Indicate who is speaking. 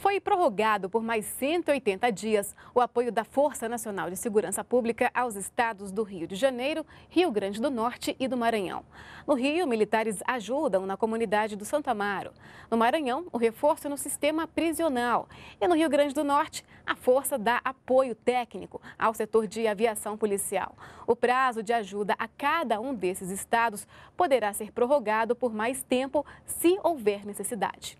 Speaker 1: foi prorrogado por mais 180 dias o apoio da Força Nacional de Segurança Pública aos estados do Rio de Janeiro, Rio Grande do Norte e do Maranhão. No Rio, militares ajudam na comunidade do Santo Amaro. No Maranhão, o reforço no sistema prisional. E no Rio Grande do Norte, a força dá apoio técnico ao setor de aviação policial. O prazo de ajuda a cada um desses estados poderá ser prorrogado por mais tempo se houver necessidade.